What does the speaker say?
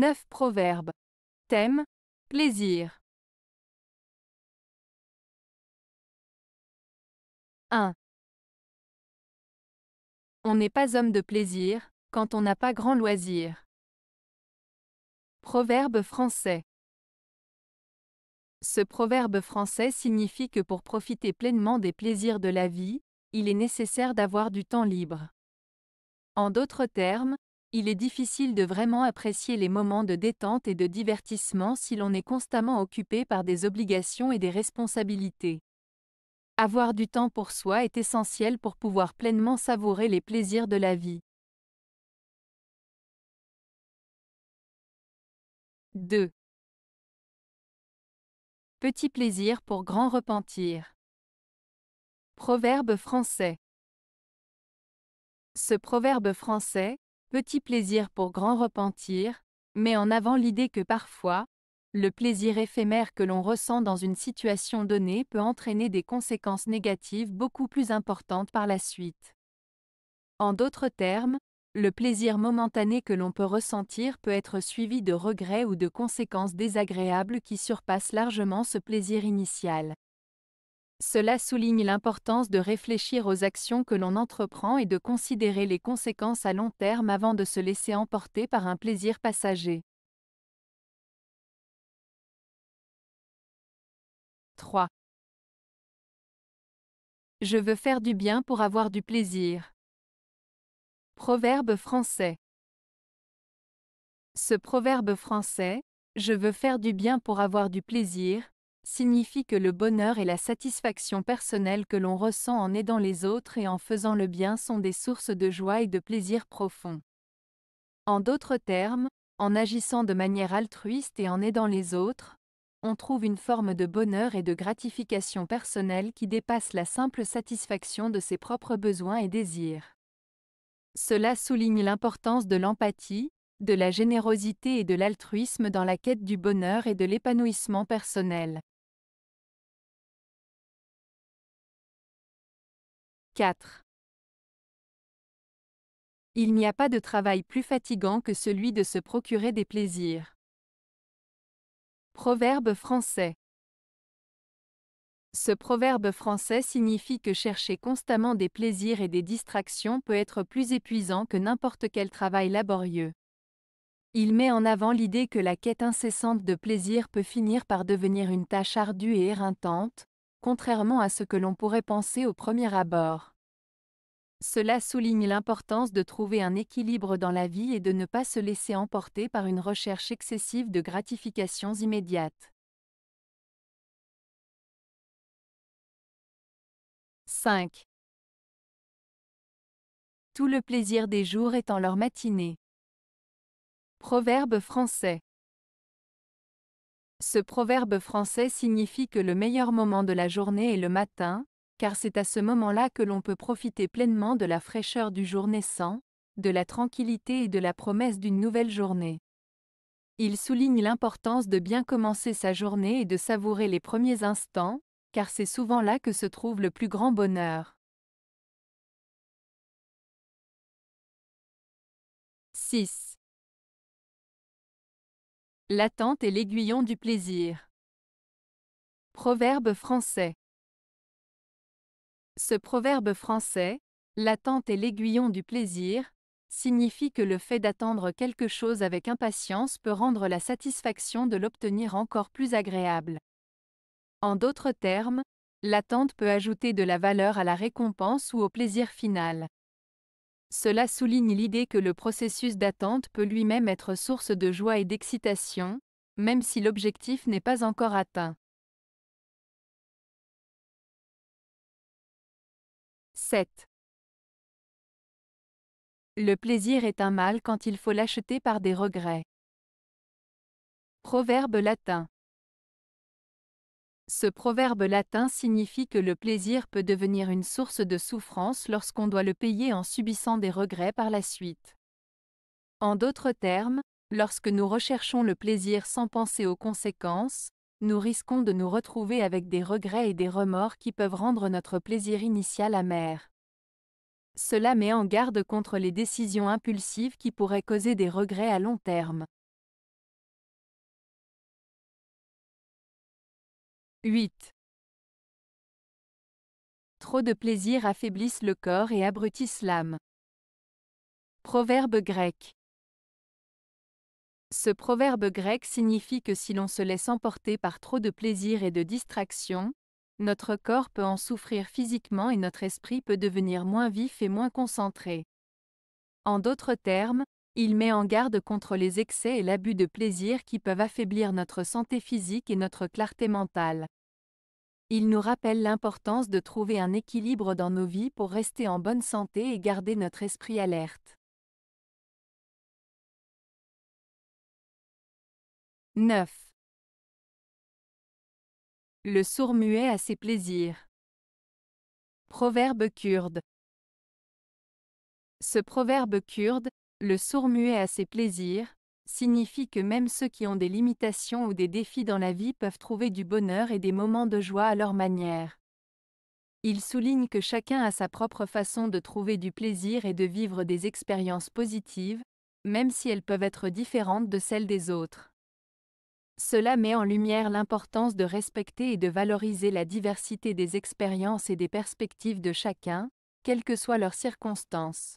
9 proverbes. Thème Plaisir. 1. On n'est pas homme de plaisir quand on n'a pas grand loisir. Proverbe français. Ce proverbe français signifie que pour profiter pleinement des plaisirs de la vie, il est nécessaire d'avoir du temps libre. En d'autres termes, il est difficile de vraiment apprécier les moments de détente et de divertissement si l'on est constamment occupé par des obligations et des responsabilités. Avoir du temps pour soi est essentiel pour pouvoir pleinement savourer les plaisirs de la vie. 2. Petit plaisir pour grand repentir. Proverbe français. Ce proverbe français, petit plaisir pour grand repentir, met en avant l'idée que parfois, le plaisir éphémère que l'on ressent dans une situation donnée peut entraîner des conséquences négatives beaucoup plus importantes par la suite. En d'autres termes, le plaisir momentané que l'on peut ressentir peut être suivi de regrets ou de conséquences désagréables qui surpassent largement ce plaisir initial. Cela souligne l'importance de réfléchir aux actions que l'on entreprend et de considérer les conséquences à long terme avant de se laisser emporter par un plaisir passager. 3. Je veux faire du bien pour avoir du plaisir. Proverbe français. Ce proverbe français, je veux faire du bien pour avoir du plaisir, signifie que le bonheur et la satisfaction personnelle que l'on ressent en aidant les autres et en faisant le bien sont des sources de joie et de plaisir profond. En d'autres termes, en agissant de manière altruiste et en aidant les autres, on trouve une forme de bonheur et de gratification personnelle qui dépasse la simple satisfaction de ses propres besoins et désirs. Cela souligne l'importance de l'empathie, de la générosité et de l'altruisme dans la quête du bonheur et de l'épanouissement personnel. 4. Il n'y a pas de travail plus fatigant que celui de se procurer des plaisirs. Proverbe français. Ce proverbe français signifie que chercher constamment des plaisirs et des distractions peut être plus épuisant que n'importe quel travail laborieux. Il met en avant l'idée que la quête incessante de plaisir peut finir par devenir une tâche ardue et éreintante, contrairement à ce que l'on pourrait penser au premier abord. Cela souligne l'importance de trouver un équilibre dans la vie et de ne pas se laisser emporter par une recherche excessive de gratifications immédiates. 5. Tout le plaisir des jours est en leur matinée. Proverbe français. Ce proverbe français signifie que le meilleur moment de la journée est le matin, car c'est à ce moment-là que l'on peut profiter pleinement de la fraîcheur du jour naissant, de la tranquillité et de la promesse d'une nouvelle journée. Il souligne l'importance de bien commencer sa journée et de savourer les premiers instants, car c'est souvent là que se trouve le plus grand bonheur. 6. L'attente est l'aiguillon du plaisir. Proverbe français. Ce proverbe français, l'attente est l'aiguillon du plaisir, signifie que le fait d'attendre quelque chose avec impatience peut rendre la satisfaction de l'obtenir encore plus agréable. En d'autres termes, l'attente peut ajouter de la valeur à la récompense ou au plaisir final. Cela souligne l'idée que le processus d'attente peut lui-même être source de joie et d'excitation, même si l'objectif n'est pas encore atteint. 7. Le plaisir est un mal quand il faut l'acheter par des regrets. Proverbe latin. Ce proverbe latin signifie que le plaisir peut devenir une source de souffrance lorsqu'on doit le payer en subissant des regrets par la suite. En d'autres termes, lorsque nous recherchons le plaisir sans penser aux conséquences, nous risquons de nous retrouver avec des regrets et des remords qui peuvent rendre notre plaisir initial amer. Cela met en garde contre les décisions impulsives qui pourraient causer des regrets à long terme. 8. Trop de plaisirs affaiblissent le corps et abrutissent l'âme. Proverbe grec. Ce proverbe grec signifie que si l'on se laisse emporter par trop de plaisirs et de distractions, notre corps peut en souffrir physiquement et notre esprit peut devenir moins vif et moins concentré. En d'autres termes, il met en garde contre les excès et l'abus de plaisir qui peuvent affaiblir notre santé physique et notre clarté mentale. Il nous rappelle l'importance de trouver un équilibre dans nos vies pour rester en bonne santé et garder notre esprit alerte. 9. Le sourd muet a ses plaisirs. Proverbe kurde. Ce proverbe kurde, le sourd-muet à ses plaisirs, signifie que même ceux qui ont des limitations ou des défis dans la vie peuvent trouver du bonheur et des moments de joie à leur manière. Il souligne que chacun a sa propre façon de trouver du plaisir et de vivre des expériences positives, même si elles peuvent être différentes de celles des autres. Cela met en lumière l'importance de respecter et de valoriser la diversité des expériences et des perspectives de chacun, quelles que soient leurs circonstances.